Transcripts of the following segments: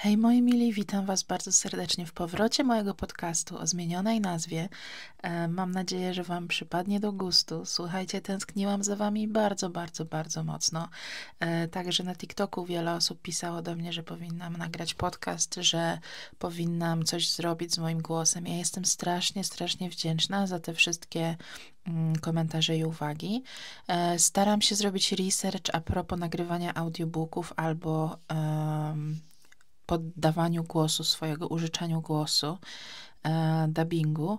Hej moi mili, witam Was bardzo serdecznie w powrocie mojego podcastu o zmienionej nazwie. E, mam nadzieję, że Wam przypadnie do gustu. Słuchajcie, tęskniłam za Wami bardzo, bardzo, bardzo mocno. E, także na TikToku wiele osób pisało do mnie, że powinnam nagrać podcast, że powinnam coś zrobić z moim głosem. Ja jestem strasznie, strasznie wdzięczna za te wszystkie mm, komentarze i uwagi. E, staram się zrobić research a propos nagrywania audiobooków albo um, poddawaniu głosu swojego, użyczaniu głosu, e, dubbingu.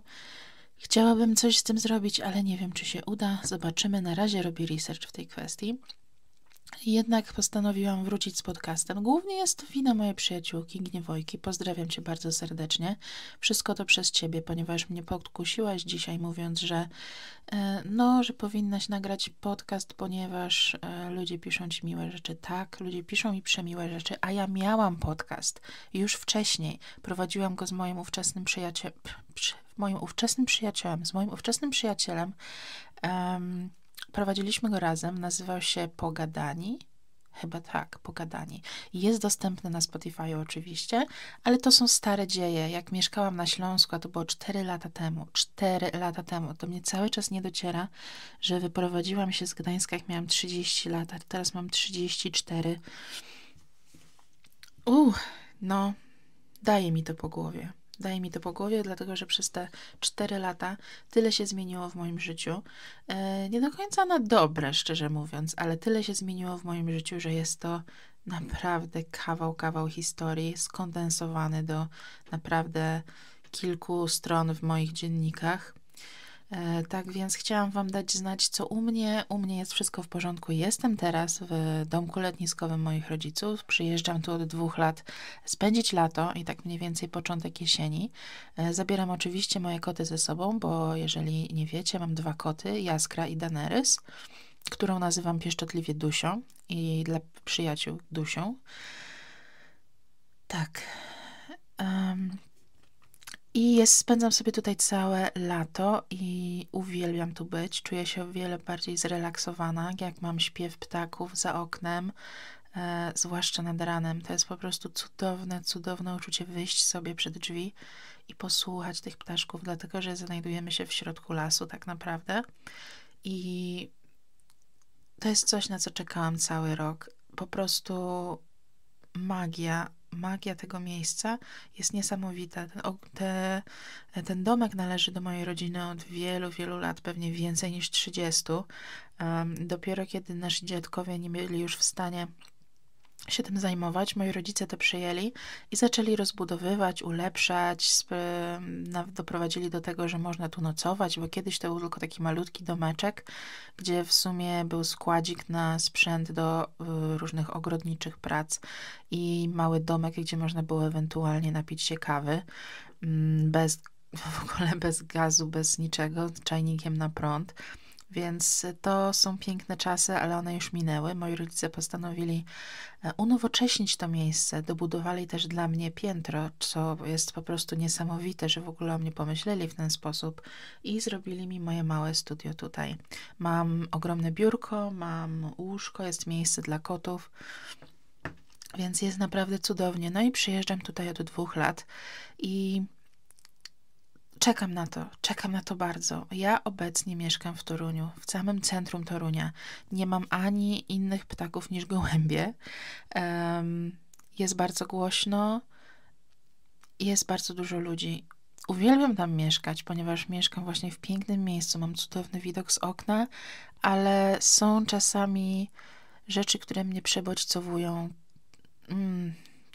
Chciałabym coś z tym zrobić, ale nie wiem, czy się uda. Zobaczymy. Na razie robię research w tej kwestii jednak postanowiłam wrócić z podcastem. Głównie jest to wina mojej przyjaciółki Gniewojki. Pozdrawiam cię bardzo serdecznie. Wszystko to przez ciebie, ponieważ mnie podkusiłaś dzisiaj mówiąc, że e, no, że powinnaś nagrać podcast, ponieważ e, ludzie piszą ci miłe rzeczy. Tak, ludzie piszą mi przemiłe rzeczy, a ja miałam podcast już wcześniej. Prowadziłam go z moim ówczesnym przyjacielem, moim ówczesnym przyjacielem, z moim ówczesnym przyjacielem um, Prowadziliśmy go razem, nazywał się Pogadani. Chyba tak, pogadani. Jest dostępny na Spotify oczywiście, ale to są stare dzieje. Jak mieszkałam na Śląsku, a to było 4 lata temu, 4 lata temu, to mnie cały czas nie dociera, że wyprowadziłam się z Gdańska, jak miałam 30 lat, a teraz mam 34. Uuu, no, daje mi to po głowie daje mi to po głowie, dlatego że przez te 4 lata tyle się zmieniło w moim życiu. E, nie do końca na dobre, szczerze mówiąc, ale tyle się zmieniło w moim życiu, że jest to naprawdę kawał, kawał historii skondensowany do naprawdę kilku stron w moich dziennikach. E, tak więc chciałam Wam dać znać, co u mnie. U mnie jest wszystko w porządku. Jestem teraz w domku letniskowym moich rodziców. Przyjeżdżam tu od dwóch lat spędzić lato i tak mniej więcej początek jesieni. E, zabieram oczywiście moje koty ze sobą, bo jeżeli nie wiecie, mam dwa koty, Jaskra i Danerys, którą nazywam pieszczotliwie Dusią i dla przyjaciół Dusią. Tak. Um, i jest, spędzam sobie tutaj całe lato i uwielbiam tu być. Czuję się o wiele bardziej zrelaksowana, jak mam śpiew ptaków za oknem, e, zwłaszcza nad ranem. To jest po prostu cudowne, cudowne uczucie wyjść sobie przed drzwi i posłuchać tych ptaszków, dlatego że znajdujemy się w środku lasu tak naprawdę. I to jest coś, na co czekałam cały rok. Po prostu magia magia tego miejsca jest niesamowita. Ten, te, ten domek należy do mojej rodziny od wielu, wielu lat, pewnie więcej niż 30. Um, dopiero kiedy nasi dziadkowie nie byli już w stanie się tym zajmować. Moi rodzice to przyjęli i zaczęli rozbudowywać, ulepszać. Doprowadzili do tego, że można tu nocować, bo kiedyś to był tylko taki malutki domeczek, gdzie w sumie był składzik na sprzęt do y, różnych ogrodniczych prac i mały domek, gdzie można było ewentualnie napić się kawy mm, bez w ogóle bez gazu, bez niczego, czajnikiem na prąd. Więc to są piękne czasy, ale one już minęły. Moi rodzice postanowili e, unowocześnić to miejsce. Dobudowali też dla mnie piętro, co jest po prostu niesamowite, że w ogóle o mnie pomyśleli w ten sposób i zrobili mi moje małe studio tutaj. Mam ogromne biurko, mam łóżko, jest miejsce dla kotów. Więc jest naprawdę cudownie. No i przyjeżdżam tutaj od dwóch lat i Czekam na to, czekam na to bardzo. Ja obecnie mieszkam w Toruniu, w samym centrum Torunia. Nie mam ani innych ptaków niż gołębie. Um, jest bardzo głośno, jest bardzo dużo ludzi. Uwielbiam tam mieszkać, ponieważ mieszkam właśnie w pięknym miejscu, mam cudowny widok z okna, ale są czasami rzeczy, które mnie przebodźcowują. Mm,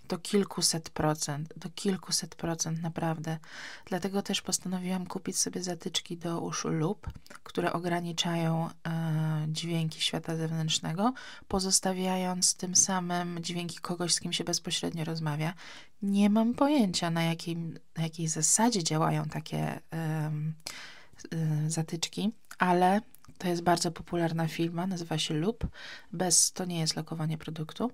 do kilkuset procent, do kilkuset procent naprawdę. Dlatego też postanowiłam kupić sobie zatyczki do uszu lub, które ograniczają e, dźwięki świata zewnętrznego, pozostawiając tym samym dźwięki kogoś, z kim się bezpośrednio rozmawia. Nie mam pojęcia, na, jakim, na jakiej zasadzie działają takie e, e, zatyczki, ale to jest bardzo popularna firma, nazywa się Loop. Bez to nie jest lokowanie produktu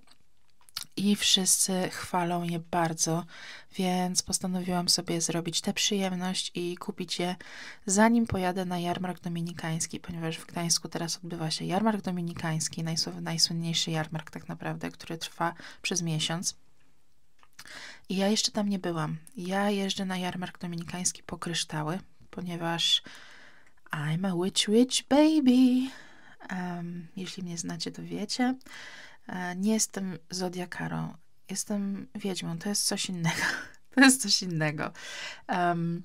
i wszyscy chwalą je bardzo, więc postanowiłam sobie zrobić tę przyjemność i kupić je zanim pojadę na jarmark dominikański, ponieważ w Gdańsku teraz odbywa się jarmark dominikański, najsłynniejszy jarmark tak naprawdę, który trwa przez miesiąc. I ja jeszcze tam nie byłam. Ja jeżdżę na jarmark dominikański po kryształy, ponieważ I'm a witch, witch baby. Um, jeśli mnie znacie, to wiecie. E, nie jestem zodiakarą, jestem wiedźmą, to jest coś innego. To jest coś innego. Um,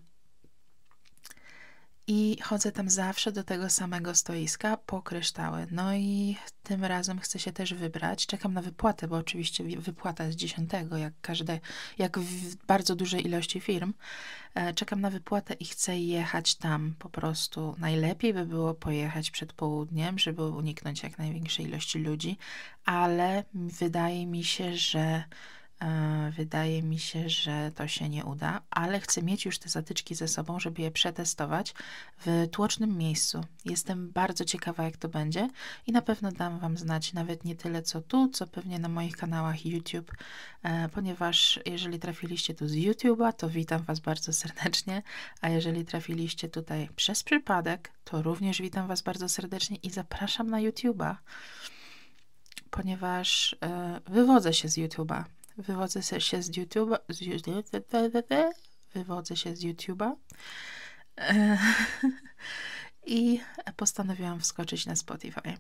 i chodzę tam zawsze do tego samego stoiska po kryształy. No i tym razem chcę się też wybrać. Czekam na wypłatę, bo oczywiście wypłata jest 10, jak każde, jak w bardzo dużej ilości firm. E, czekam na wypłatę i chcę jechać tam po prostu. Najlepiej by było pojechać przed południem, żeby uniknąć jak największej ilości ludzi, ale wydaje mi się, że E, wydaje mi się, że to się nie uda, ale chcę mieć już te zatyczki ze sobą, żeby je przetestować w tłocznym miejscu. Jestem bardzo ciekawa, jak to będzie i na pewno dam Wam znać nawet nie tyle co tu, co pewnie na moich kanałach YouTube, e, ponieważ jeżeli trafiliście tu z YouTube'a, to witam Was bardzo serdecznie, a jeżeli trafiliście tutaj przez przypadek, to również witam Was bardzo serdecznie i zapraszam na YouTube'a ponieważ y, wywodzę się z YouTube'a wywodzę się z YouTube'a, z YouTube'a, wywodzę się z YouTube'a i postanowiłam wskoczyć na Spotify.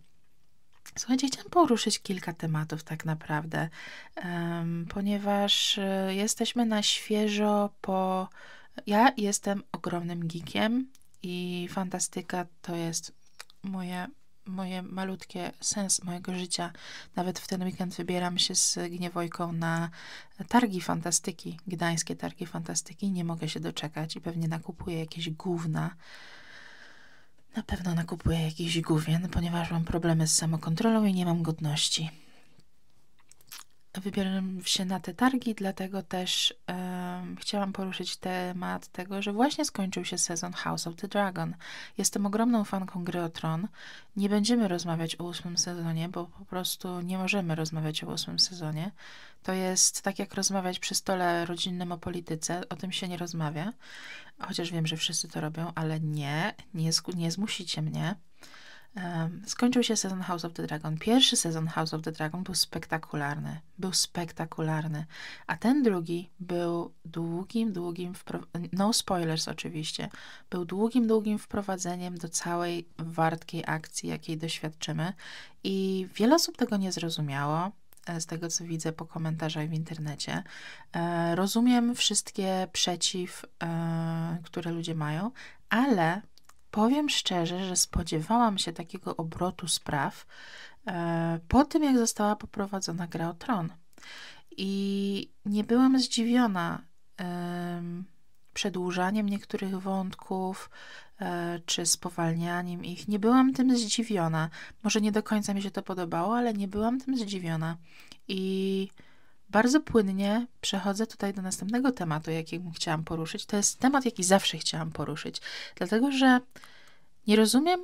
Słuchajcie, chciałam poruszyć kilka tematów tak naprawdę, um, ponieważ e, jesteśmy na świeżo po... Ja jestem ogromnym geekiem i fantastyka to jest moje moje malutkie sens mojego życia. Nawet w ten weekend wybieram się z Gniewojką na targi fantastyki, gdańskie targi fantastyki. Nie mogę się doczekać i pewnie nakupuję jakieś gówna. Na pewno nakupuję jakiś gówien, ponieważ mam problemy z samokontrolą i nie mam godności wybieram się na te targi, dlatego też um, chciałam poruszyć temat tego, że właśnie skończył się sezon House of the Dragon. Jestem ogromną fanką gry o Tron. Nie będziemy rozmawiać o ósmym sezonie, bo po prostu nie możemy rozmawiać o ósmym sezonie. To jest tak jak rozmawiać przy stole rodzinnym o polityce, o tym się nie rozmawia. Chociaż wiem, że wszyscy to robią, ale nie, nie, nie zmusicie mnie skończył się sezon House of the Dragon. Pierwszy sezon House of the Dragon był spektakularny. Był spektakularny. A ten drugi był długim, długim, no spoilers oczywiście, był długim, długim wprowadzeniem do całej wartkiej akcji, jakiej doświadczymy. I wiele osób tego nie zrozumiało e, z tego co widzę po komentarzach w internecie. E, rozumiem wszystkie przeciw, e, które ludzie mają, ale Powiem szczerze, że spodziewałam się takiego obrotu spraw e, po tym, jak została poprowadzona gra o tron. I nie byłam zdziwiona e, przedłużaniem niektórych wątków e, czy spowalnianiem ich. Nie byłam tym zdziwiona. Może nie do końca mi się to podobało, ale nie byłam tym zdziwiona. I bardzo płynnie przechodzę tutaj do następnego tematu, jaki chciałam poruszyć. To jest temat, jaki zawsze chciałam poruszyć, dlatego że nie rozumiem,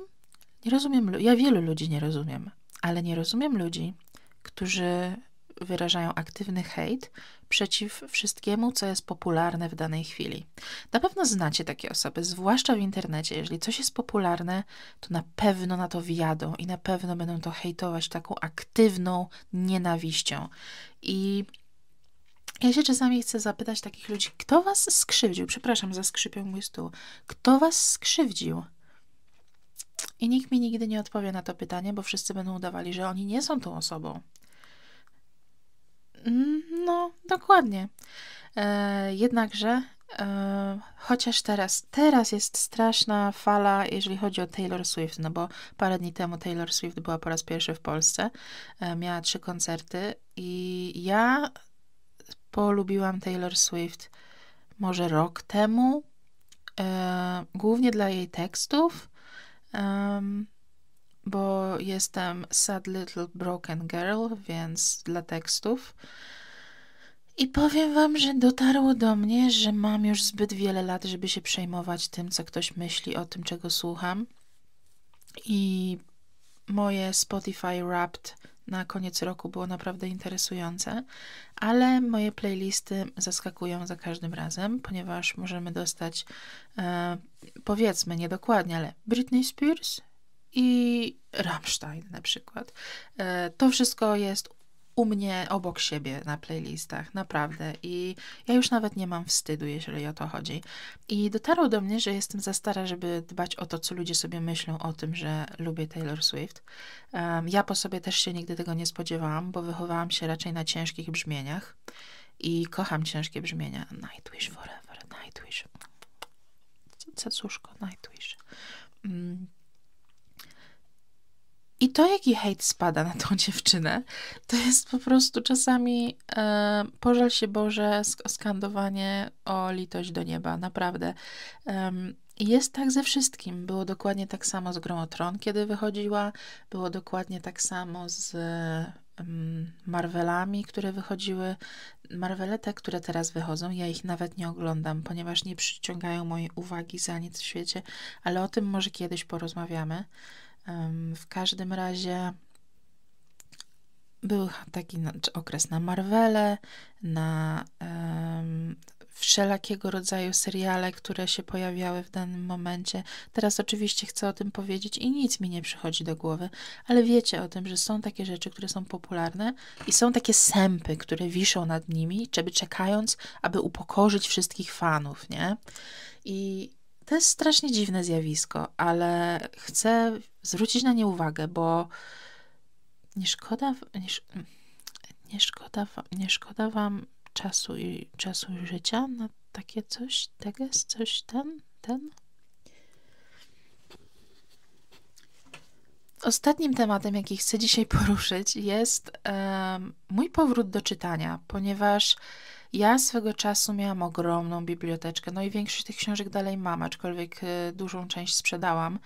nie rozumiem, ja wielu ludzi nie rozumiem, ale nie rozumiem ludzi, którzy wyrażają aktywny hejt przeciw wszystkiemu, co jest popularne w danej chwili. Na pewno znacie takie osoby, zwłaszcza w internecie. Jeżeli coś jest popularne, to na pewno na to wjadą i na pewno będą to hejtować taką aktywną nienawiścią. I ja się czasami chcę zapytać takich ludzi, kto was skrzywdził? Przepraszam, zaskrzypią mój stół. Kto was skrzywdził? I nikt mi nigdy nie odpowie na to pytanie, bo wszyscy będą udawali, że oni nie są tą osobą. Mm, no, dokładnie. E, jednakże, e, chociaż teraz, teraz jest straszna fala, jeżeli chodzi o Taylor Swift, no bo parę dni temu Taylor Swift była po raz pierwszy w Polsce, e, miała trzy koncerty i ja polubiłam Taylor Swift może rok temu, e, głównie dla jej tekstów. Um, bo jestem Sad Little Broken Girl, więc dla tekstów. I powiem wam, że dotarło do mnie, że mam już zbyt wiele lat, żeby się przejmować tym, co ktoś myśli o tym, czego słucham. I moje Spotify Wrapped na koniec roku było naprawdę interesujące, ale moje playlisty zaskakują za każdym razem, ponieważ możemy dostać, e, powiedzmy niedokładnie, ale Britney Spears, i Rammstein na przykład. E, to wszystko jest u mnie obok siebie na playlistach, naprawdę. I ja już nawet nie mam wstydu, jeżeli o to chodzi. I dotarło do mnie, że jestem za stara, żeby dbać o to, co ludzie sobie myślą o tym, że lubię Taylor Swift. Um, ja po sobie też się nigdy tego nie spodziewałam, bo wychowałam się raczej na ciężkich brzmieniach i kocham ciężkie brzmienia. Nightwish forever, Nightwish. Cacuszko, Nightwish. Mm i to, jaki hejt spada na tą dziewczynę, to jest po prostu czasami e, pożal się Boże, sk skandowanie o litość do nieba, naprawdę. E, jest tak ze wszystkim. Było dokładnie tak samo z Gromotron kiedy wychodziła, było dokładnie tak samo z Marvelami, które wychodziły, Marvele te, które teraz wychodzą, ja ich nawet nie oglądam, ponieważ nie przyciągają mojej uwagi za nic w świecie, ale o tym może kiedyś porozmawiamy. W każdym razie był taki okres na Marvele, na um, wszelakiego rodzaju seriale, które się pojawiały w danym momencie. Teraz oczywiście chcę o tym powiedzieć i nic mi nie przychodzi do głowy, ale wiecie o tym, że są takie rzeczy, które są popularne i są takie sępy, które wiszą nad nimi, żeby czekając, aby upokorzyć wszystkich fanów, nie? I to jest strasznie dziwne zjawisko, ale chcę zwrócić na nie uwagę, bo nie szkoda, nie, mm, nie szkoda, nie szkoda wam czasu i, czasu i życia na takie coś, tego jest coś, ten, ten. Ostatnim tematem, jaki chcę dzisiaj poruszyć, jest mój powrót do czytania, ponieważ ja swego czasu miałam ogromną biblioteczkę, no i większość tych książek dalej mam, aczkolwiek y, dużą część sprzedałam.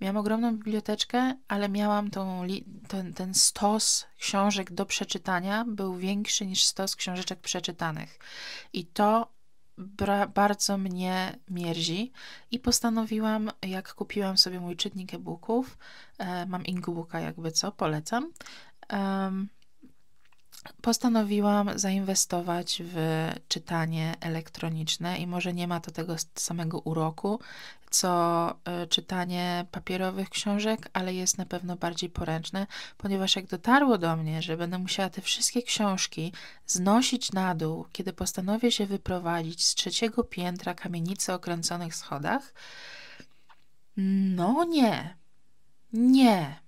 Miałam ogromną biblioteczkę, ale miałam tą, ten, ten stos książek do przeczytania był większy niż stos książeczek przeczytanych. I to bardzo mnie mierzi i postanowiłam, jak kupiłam sobie mój czytnik e-booków, e, mam inkubooka jakby co, polecam, um, postanowiłam zainwestować w czytanie elektroniczne i może nie ma to tego samego uroku, co e, czytanie papierowych książek, ale jest na pewno bardziej poręczne, ponieważ jak dotarło do mnie, że będę musiała te wszystkie książki znosić na dół, kiedy postanowię się wyprowadzić z trzeciego piętra kamienicy o kręconych schodach, no nie, nie,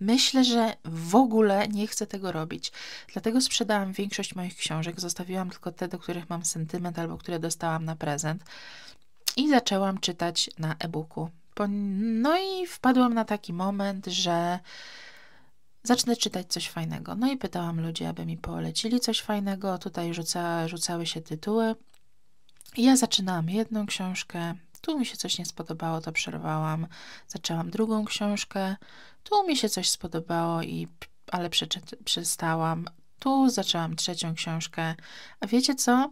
Myślę, że w ogóle nie chcę tego robić. Dlatego sprzedałam większość moich książek, zostawiłam tylko te, do których mam sentyment albo które dostałam na prezent i zaczęłam czytać na e-booku. No i wpadłam na taki moment, że zacznę czytać coś fajnego. No i pytałam ludzi, aby mi polecili coś fajnego. Tutaj rzuca, rzucały się tytuły. I ja zaczynałam jedną książkę, tu mi się coś nie spodobało, to przerwałam. Zaczęłam drugą książkę. Tu mi się coś spodobało, i, ale przestałam. Tu zaczęłam trzecią książkę. A wiecie co?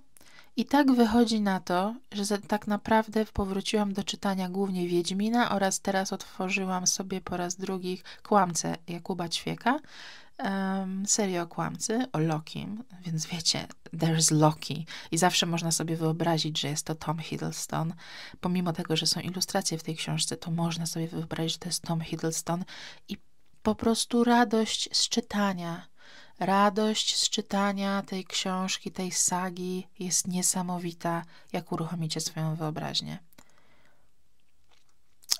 I tak wychodzi na to, że tak naprawdę powróciłam do czytania głównie Wiedźmina oraz teraz otworzyłam sobie po raz drugi Kłamcę Jakuba Ćwieka, um, serię o kłamcy, o Lokim, więc wiecie, there's Loki i zawsze można sobie wyobrazić, że jest to Tom Hiddleston. Pomimo tego, że są ilustracje w tej książce, to można sobie wyobrazić, że to jest Tom Hiddleston i po prostu radość z czytania Radość z czytania tej książki, tej sagi jest niesamowita, jak uruchomicie swoją wyobraźnię.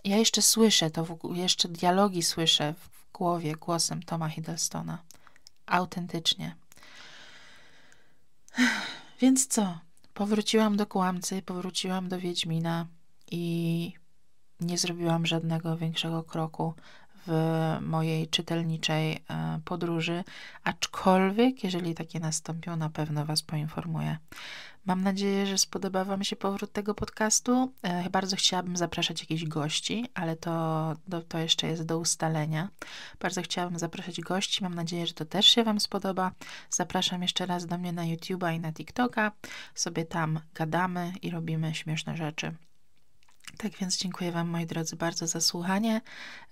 Ja jeszcze słyszę to, jeszcze dialogi słyszę w głowie głosem Toma Hiddlestona. Autentycznie. Więc co? Powróciłam do kłamcy, powróciłam do Wiedźmina i nie zrobiłam żadnego większego kroku w mojej czytelniczej e, podróży, aczkolwiek jeżeli takie nastąpią, na pewno Was poinformuję. Mam nadzieję, że spodoba Wam się powrót tego podcastu. E, bardzo chciałabym zapraszać jakichś gości, ale to, to jeszcze jest do ustalenia. Bardzo chciałabym zapraszać gości. Mam nadzieję, że to też się Wam spodoba. Zapraszam jeszcze raz do mnie na YouTube'a i na TikToka. Sobie tam gadamy i robimy śmieszne rzeczy. Tak więc dziękuję Wam, moi drodzy, bardzo za słuchanie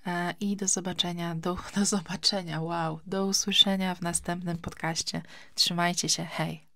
e, i do zobaczenia, do, do zobaczenia, wow, do usłyszenia w następnym podcaście. Trzymajcie się, hej!